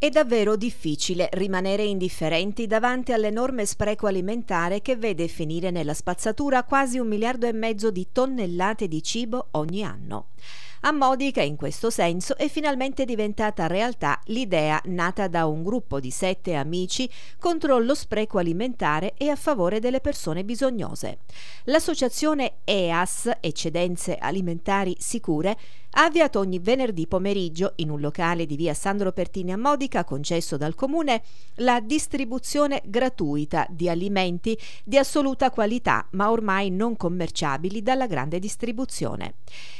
È davvero difficile rimanere indifferenti davanti all'enorme spreco alimentare che vede finire nella spazzatura quasi un miliardo e mezzo di tonnellate di cibo ogni anno. A Modica, in questo senso, è finalmente diventata realtà l'idea nata da un gruppo di sette amici contro lo spreco alimentare e a favore delle persone bisognose. L'associazione EAS, Eccedenze Alimentari Sicure, ha avviato ogni venerdì pomeriggio in un locale di via Sandro Pertini a Modica, concesso dal comune, la distribuzione gratuita di alimenti di assoluta qualità, ma ormai non commerciabili dalla grande distribuzione.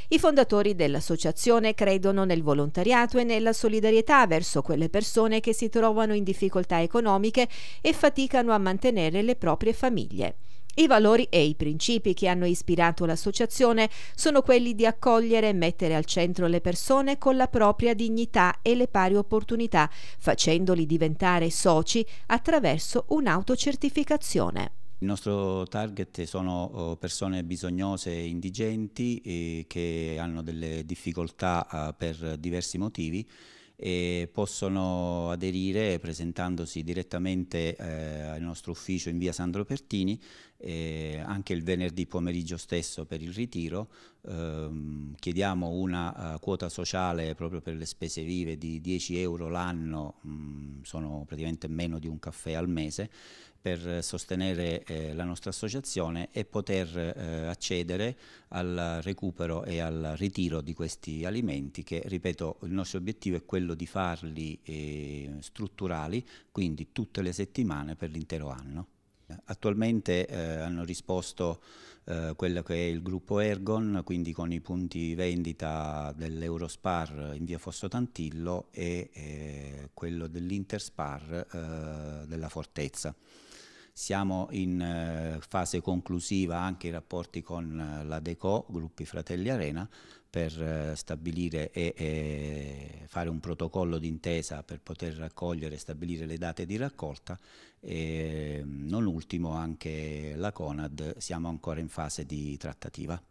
I fondatori del dell'associazione credono nel volontariato e nella solidarietà verso quelle persone che si trovano in difficoltà economiche e faticano a mantenere le proprie famiglie. I valori e i principi che hanno ispirato l'associazione sono quelli di accogliere e mettere al centro le persone con la propria dignità e le pari opportunità, facendoli diventare soci attraverso un'autocertificazione. Il nostro target sono oh, persone bisognose e indigenti eh, che hanno delle difficoltà eh, per diversi motivi e possono aderire presentandosi direttamente eh, al nostro ufficio in via Sandro Pertini eh, anche il venerdì pomeriggio stesso per il ritiro. Ehm, chiediamo una uh, quota sociale proprio per le spese vive di 10 euro l'anno, mm, sono praticamente meno di un caffè al mese, per sostenere eh, la nostra associazione e poter eh, accedere al recupero e al ritiro di questi alimenti che, ripeto, il nostro obiettivo è quello di farli eh, strutturali, quindi tutte le settimane per l'intero anno. Attualmente eh, hanno risposto eh, quello che è il gruppo Ergon, quindi con i punti vendita dell'Eurospar in via Fosso Tantillo e eh, quello dell'Interspar eh, della Fortezza. Siamo in eh, fase conclusiva anche i rapporti con eh, la DECO, Gruppi Fratelli Arena, per eh, stabilire e, e fare un protocollo d'intesa per poter raccogliere e stabilire le date di raccolta e non ultimo anche la Conad, siamo ancora in fase di trattativa.